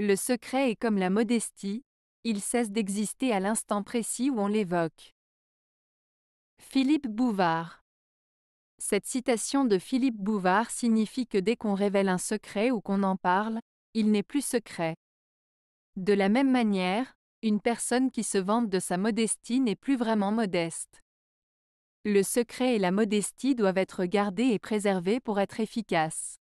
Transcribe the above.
Le secret est comme la modestie, il cesse d'exister à l'instant précis où on l'évoque. Philippe Bouvard Cette citation de Philippe Bouvard signifie que dès qu'on révèle un secret ou qu'on en parle, il n'est plus secret. De la même manière, une personne qui se vante de sa modestie n'est plus vraiment modeste. Le secret et la modestie doivent être gardés et préservés pour être efficaces.